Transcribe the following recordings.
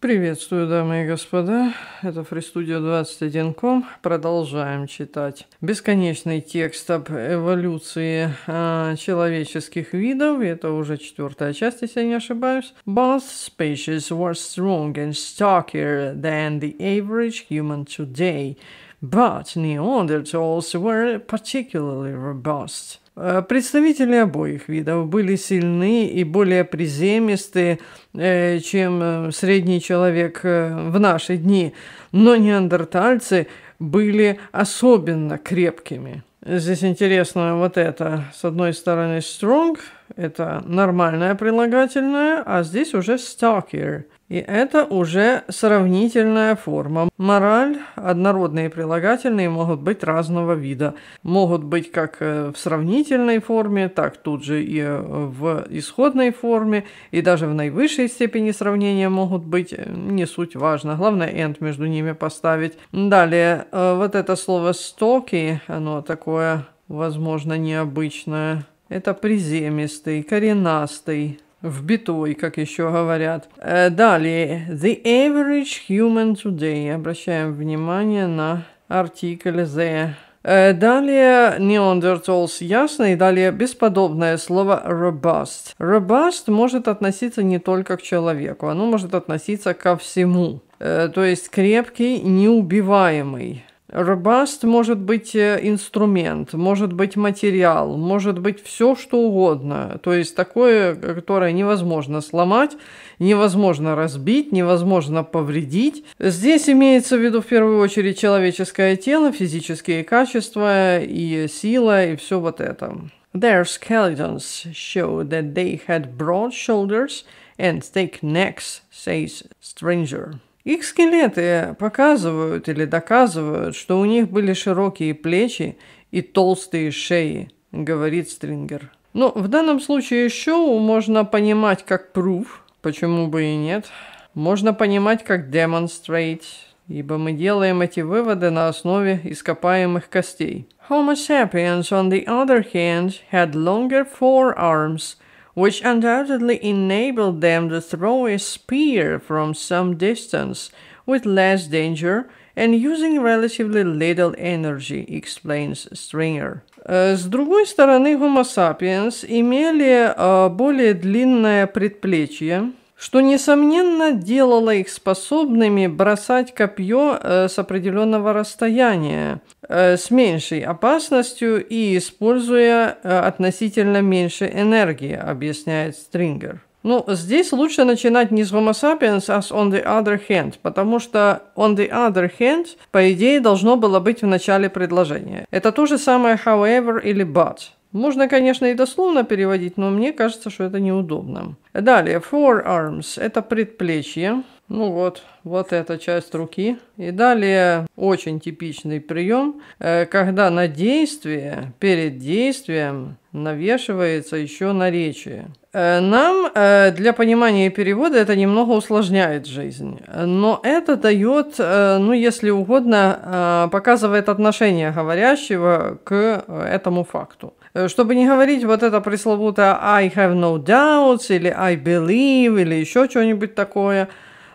Приветствую, дамы и господа. Это FreeStudio 21.com. Продолжаем читать бесконечный текст об эволюции э, человеческих видов. это уже четвертая часть, если я не ошибаюсь. Both species were strong and stockier than the average human today, but Neanderthals were particularly robust. Э, представители обоих видов были сильны и более приземисты, э, чем э, средний человек в наши дни, но неандертальцы были особенно крепкими. Здесь интересно вот это. С одной стороны, strong, это нормальное прилагательное, а здесь уже stalker. И это уже сравнительная форма. Мораль, однородные прилагательные могут быть разного вида. Могут быть как э, в сравнительной форме, так тут же и э, в исходной форме, и даже в наивысшей степени сравнения могут быть, э, не суть важно. Главное end между ними поставить. Далее, вот это слово стоки, оно такое, возможно, необычное. Это приземистый, коренастый, вбитой, как еще говорят. Э, далее. The average human today. Обращаем внимание на артикль the. Э, далее неандерталс ясно и далее бесподобное слово robust. Robust может относиться не только к человеку, оно может относиться ко всему. Э, то есть крепкий, неубиваемый. Рбаст может быть э, инструмент, может быть материал, может быть все что угодно. То есть такое, которое невозможно сломать, невозможно разбить, невозможно повредить. Здесь имеется в виду в первую очередь человеческое тело, физические качества и сила и все вот это. Their skeletons show that they had broad shoulders and thick necks, says Stranger. Их скелеты показывают или доказывают, что у них были широкие плечи и толстые шеи, говорит Стрингер. Но в данном случае шоу можно понимать как пруф, почему бы и нет. Можно понимать как demonstrate, ибо мы делаем эти выводы на основе ископаемых костей. Homo sapiens, on the other hand, had longer forearms – which undoubtedly enabled them to throw a spear from some distance with less danger and using relatively little energy, explains Stringer. Э, с другой стороны, Homo sapiens имели э, более длинное предплечье, что, несомненно, делало их способными бросать копье э, с определенного расстояния, э, с меньшей опасностью и используя э, относительно меньше энергии, объясняет Стрингер. Ну, здесь лучше начинать не с Homo sapiens, а с On the Other Hand, потому что On the Other Hand, по идее, должно было быть в начале предложения. Это то же самое however или but. Можно, конечно, и дословно переводить, но мне кажется, что это неудобно. Далее, forearms – это предплечье. Ну вот, вот эта часть руки. И далее очень типичный прием, э, когда на действие, перед действием навешивается еще наречие. Э, нам э, для понимания перевода это немного усложняет жизнь, но это дает, ну если угодно, показывает отношение говорящего к этому факту. Э, чтобы не говорить вот это пресловутое «I have no doubts» или «I believe» или еще что-нибудь такое,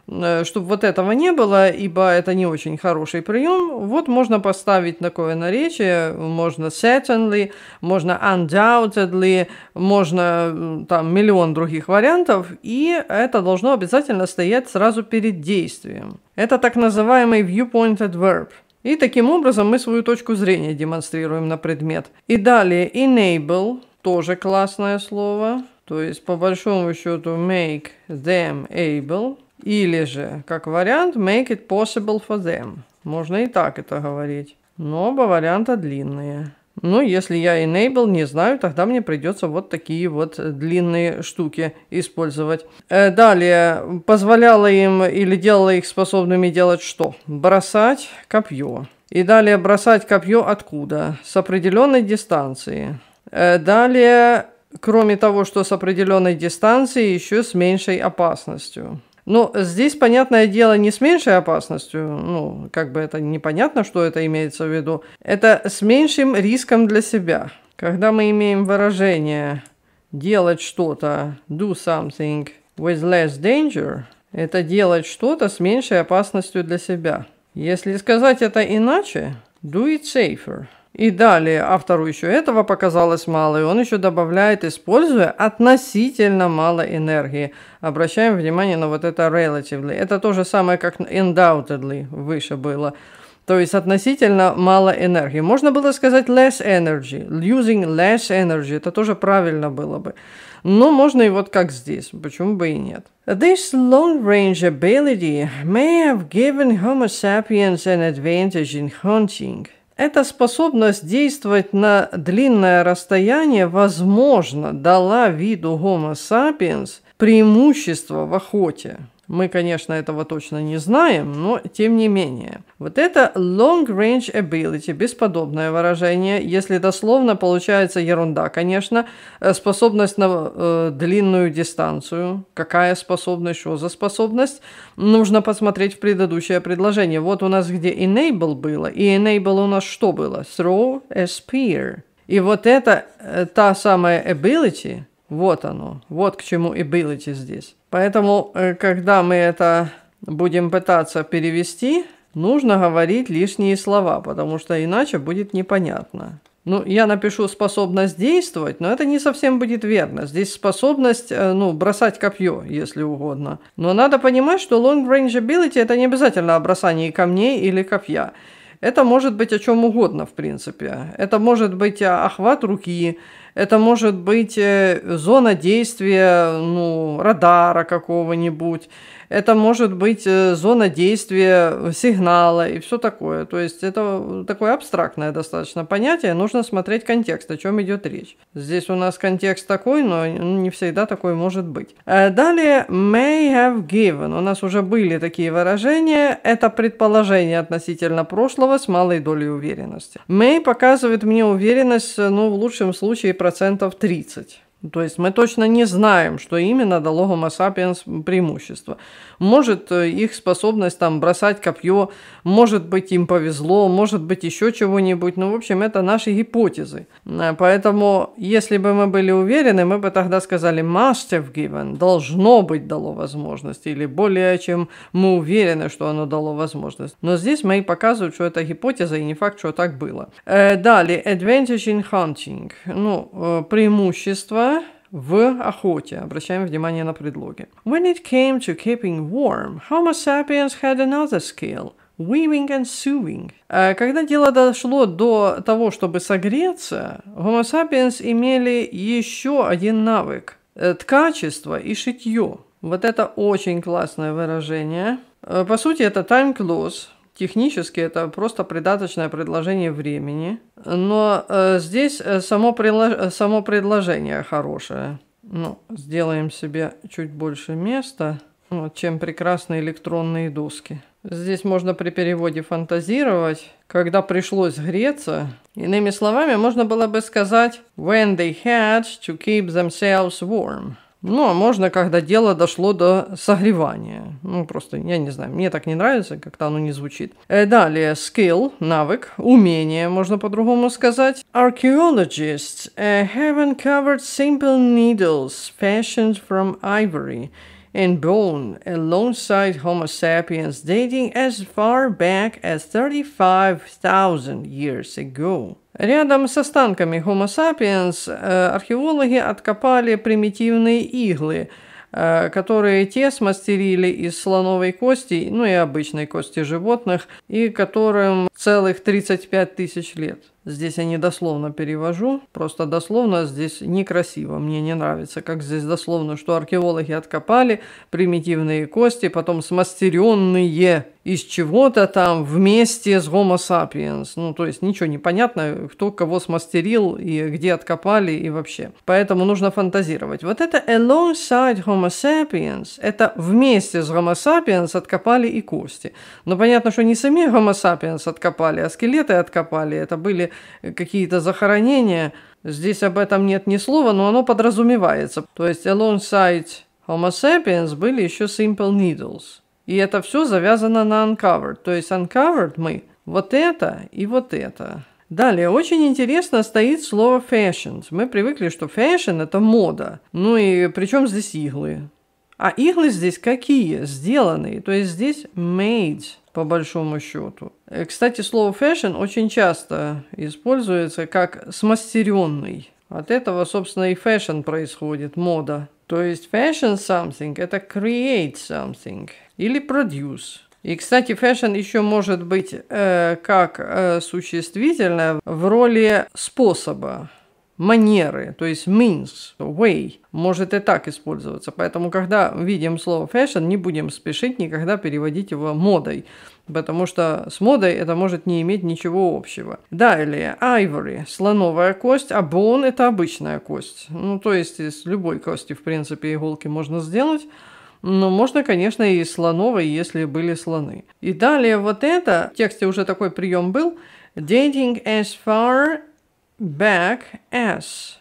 э, чтобы вот этого не было, ибо это не очень хороший прием, вот можно поставить такое наречие, можно certainly, можно undoubtedly, можно там миллион других вариантов, и это должно обязательно стоять сразу перед действием. Это так называемый viewpoint adverb – и таким образом мы свою точку зрения демонстрируем на предмет. И далее enable, тоже классное слово. То есть, по большому счету, make them able. Или же, как вариант, make it possible for them. Можно и так это говорить. Но оба варианта длинные. Ну, если я enable не знаю, тогда мне придется вот такие вот длинные штуки использовать. Э, далее, позволяла им или делала их способными делать что? Бросать копье. И далее бросать копье откуда? С определенной дистанции. Э, далее, кроме того, что с определенной дистанции, еще с меньшей опасностью. Но ну, здесь, понятное дело, не с меньшей опасностью, ну, как бы это непонятно, что это имеется в виду, это с меньшим риском для себя. Когда мы имеем выражение «делать что-то», «do something with less danger», это «делать что-то с меньшей опасностью для себя». Если сказать это иначе, «do it safer», и далее автору еще этого показалось мало, и он еще добавляет, используя относительно мало энергии. Обращаем внимание на вот это relatively. Это то же самое, как undoubtedly выше было. То есть относительно мало энергии. Можно было сказать less energy, using less energy. Это тоже правильно было бы. Но можно и вот как здесь, почему бы и нет. This long-range ability may have given Homo sapiens an advantage in hunting – эта способность действовать на длинное расстояние, возможно, дала виду Homo sapiens преимущество в охоте. Мы, конечно, этого точно не знаем, но тем не менее. Вот это long range ability, бесподобное выражение, если дословно получается ерунда, конечно, э, способность на э, длинную дистанцию, какая способность, что за способность, нужно посмотреть в предыдущее предложение. Вот у нас где enable было, и enable у нас что было? Throw a spear. И вот это э, та самая ability, вот оно, вот к чему ability здесь. Поэтому, э, когда мы это будем пытаться перевести, нужно говорить лишние слова, потому что иначе будет непонятно. Ну, я напишу способность действовать, но это не совсем будет верно. Здесь способность, э, ну, бросать копье, если угодно. Но надо понимать, что long range ability это не обязательно о бросании камней или копья. Это может быть о чем угодно, в принципе. Это может быть э, охват руки, это может быть э, зона действия ну, радара какого-нибудь, это может быть э, зона действия сигнала и все такое. То есть это такое абстрактное достаточно понятие, нужно смотреть контекст, о чем идет речь. Здесь у нас контекст такой, но ну, не всегда такой может быть. Далее, may have given. У нас уже были такие выражения. Это предположение относительно прошлого, этого с малой долей уверенности. Мэй показывает мне уверенность, э, ну, в лучшем случае, процентов 30. Ну, то есть мы точно не знаем, что именно дало Homo sapiens преимущество. Может э, их способность там бросать копье, может быть им повезло, может быть еще чего-нибудь. Ну, в общем, это наши гипотезы. Э, поэтому, если бы мы были уверены, мы бы тогда сказали must have given, должно быть дало возможность, или более чем мы уверены, что оно дало возможность. Но здесь мои показывают, что это гипотеза и не факт, что так было. Э, далее, advantage in hunting. Ну, преимущество в охоте. Обращаем внимание на предлоги. When it came to keeping warm, Homo sapiens had another skill – Weaving and sewing. Э, когда дело дошло до того, чтобы согреться, Homo sapiens имели еще один навык – э, ткачество и шитье. Вот это очень классное выражение. Э, по сути, это time close, технически это просто придаточное предложение времени. Но э, здесь э, само, прилож... Э, само предложение хорошее. Ну, сделаем себе чуть больше места, вот, ну, чем прекрасные электронные доски. Здесь можно при переводе фантазировать, когда пришлось греться. Иными словами, можно было бы сказать «when they had to keep themselves warm». Ну, а можно, когда дело дошло до согревания. Ну, просто, я не знаю, мне так не нравится, как-то оно не звучит. Э, далее, skill, навык, умение, можно по-другому сказать. Archaeologists uh, haven't covered simple needles fashioned from ivory – and bone alongside Homo sapiens dating as far back as 35,000 years ago. Рядом с останками Homo sapiens э, археологи откопали примитивные иглы, э, которые те смастерили из слоновой кости, ну и обычной кости животных, и которым целых 35 тысяч лет. Здесь я не дословно перевожу, просто дословно здесь некрасиво, мне не нравится, как здесь дословно, что археологи откопали примитивные кости, потом смастеренные из чего-то там вместе с Homo sapiens. Ну, то есть ничего не понятно, кто кого смастерил и где откопали и вообще. Поэтому нужно фантазировать. Вот это alongside Homo sapiens, это вместе с Homo sapiens откопали и кости. Но понятно, что не сами Homo sapiens откопали, а скелеты откопали. Это были какие-то захоронения. Здесь об этом нет ни слова, но оно подразумевается. То есть alongside Homo sapiens были еще simple needles – и это все завязано на uncovered. То есть uncovered мы вот это и вот это. Далее, очень интересно стоит слово fashions. Мы привыкли, что fashion – это мода. Ну и причем здесь иглы. А иглы здесь какие? Сделанные. То есть здесь made, по большому счету. Э, кстати, слово fashion очень часто используется как смастеренный. От этого, собственно, и fashion происходит, мода. То есть fashion something – это create something или produce. И, кстати, fashion еще может быть э, как э, существительное в роли способа, манеры, то есть means, way, может и так использоваться. Поэтому, когда видим слово fashion, не будем спешить никогда переводить его модой потому что с модой это может не иметь ничего общего. Далее, ivory – слоновая кость, а bone – это обычная кость. Ну, то есть из любой кости, в принципе, иголки можно сделать. Но можно, конечно, и слоновой, если были слоны. И далее вот это, в тексте уже такой прием был, dating as far back as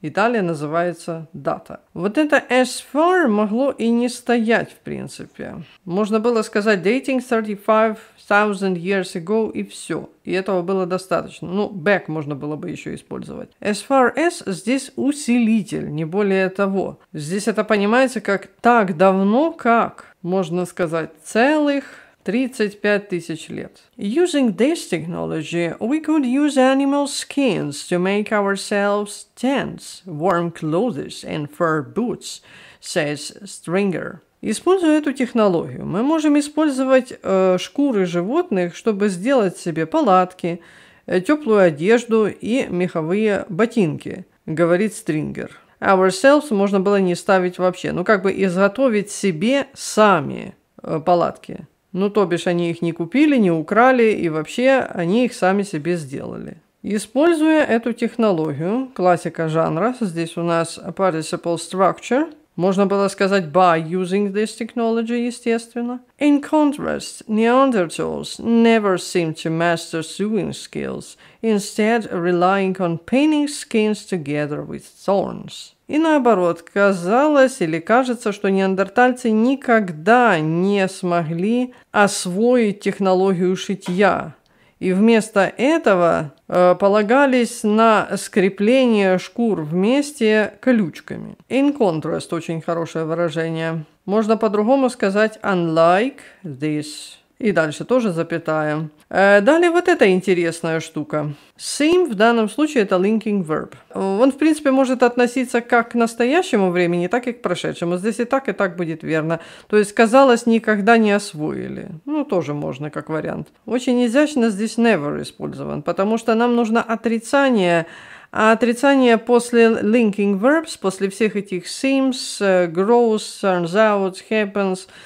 и далее называется дата. Вот это as far могло и не стоять, в принципе. Можно было сказать dating 35,000 years ago и все. И этого было достаточно. Ну, back можно было бы еще использовать. As far as здесь усилитель, не более того. Здесь это понимается как так давно как, можно сказать, целых 35 тысяч лет. Using this technology, we could use animal skins to make ourselves tents, warm clothes and fur boots, says Stringer. Используя эту технологию, мы можем использовать э, шкуры животных, чтобы сделать себе палатки, э, теплую одежду и меховые ботинки, говорит Стрингер. Ourselves можно было не ставить вообще, ну как бы изготовить себе сами э, палатки. Ну, то бишь, они их не купили, не украли, и вообще они их сами себе сделали. Используя эту технологию, классика жанра, здесь у нас participle structure, можно было сказать by using this technology, естественно. In contrast, Neanderthals never seem to master sewing skills, instead relying on pinning skins together with thorns. И наоборот, казалось или кажется, что неандертальцы никогда не смогли освоить технологию шитья. И вместо этого э, полагались на скрепление шкур вместе колючками. In contrast, очень хорошее выражение. Можно по-другому сказать unlike this и дальше тоже запятая. Э, далее вот эта интересная штука. Seem в данном случае это linking verb. Он, в принципе, может относиться как к настоящему времени, так и к прошедшему. Здесь и так, и так будет верно. То есть, казалось, никогда не освоили. Ну, тоже можно как вариант. Очень изящно здесь never использован, потому что нам нужно отрицание а отрицание после linking verbs, после всех этих seems, э, grows, turns out, happens –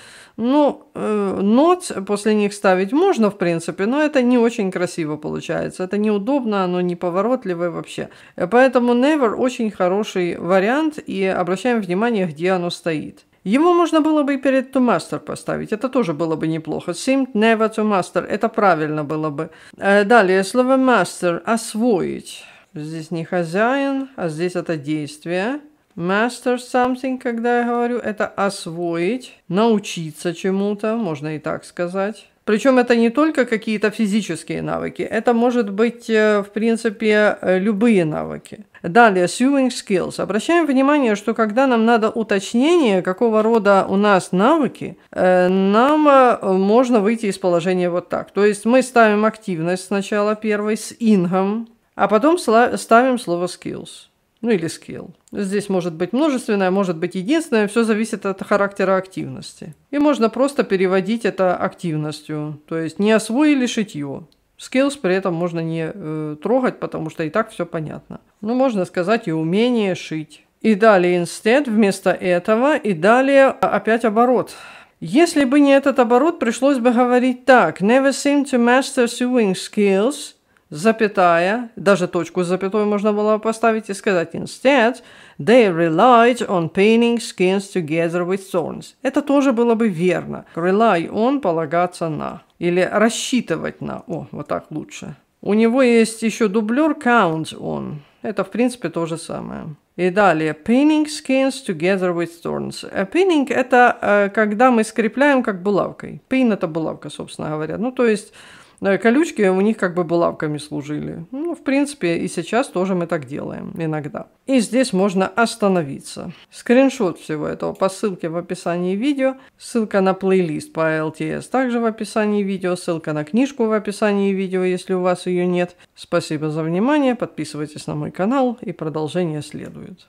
ну, э, нот после них ставить можно, в принципе, но это не очень красиво получается. Это неудобно, оно неповоротливое вообще. Поэтому never очень хороший вариант, и обращаем внимание, где оно стоит. Его можно было бы и перед to master поставить, это тоже было бы неплохо. Seemed never to master, это правильно было бы. Э, далее, слово master – освоить. Здесь не хозяин, а здесь это действие – Master something, когда я говорю, это освоить, научиться чему-то, можно и так сказать. Причем это не только какие-то физические навыки, это может быть, э, в принципе, э, любые навыки. Далее, sewing skills. Обращаем внимание, что когда нам надо уточнение, какого рода у нас навыки, э, нам можно выйти из положения вот так. То есть мы ставим активность сначала первой с ингом, а потом ставим слово skills ну или scale. Здесь может быть множественное, может быть единственное, все зависит от характера активности. И можно просто переводить это активностью, то есть не освоили шитье. Skills при этом можно не э, трогать, потому что и так все понятно. Ну, можно сказать и умение шить. И далее instead вместо этого, и далее опять оборот. Если бы не этот оборот, пришлось бы говорить так. Never seem to master sewing skills – запятая, даже точку с запятой можно было поставить и сказать instead, they relied on painting skins together with thorns. Это тоже было бы верно. Rely on – полагаться на. Или рассчитывать на. О, вот так лучше. У него есть еще дублер count on. Это, в принципе, то же самое. И далее, pinning skins together with thorns. Э, pinning – это э, когда мы скрепляем как булавкой. Pin – это булавка, собственно говоря. Ну, то есть да, ну колючки у них как бы булавками служили. Ну, в принципе, и сейчас тоже мы так делаем иногда. И здесь можно остановиться. Скриншот всего этого по ссылке в описании видео, ссылка на плейлист по LTS также в описании видео, ссылка на книжку в описании видео, если у вас ее нет. Спасибо за внимание, подписывайтесь на мой канал и продолжение следует.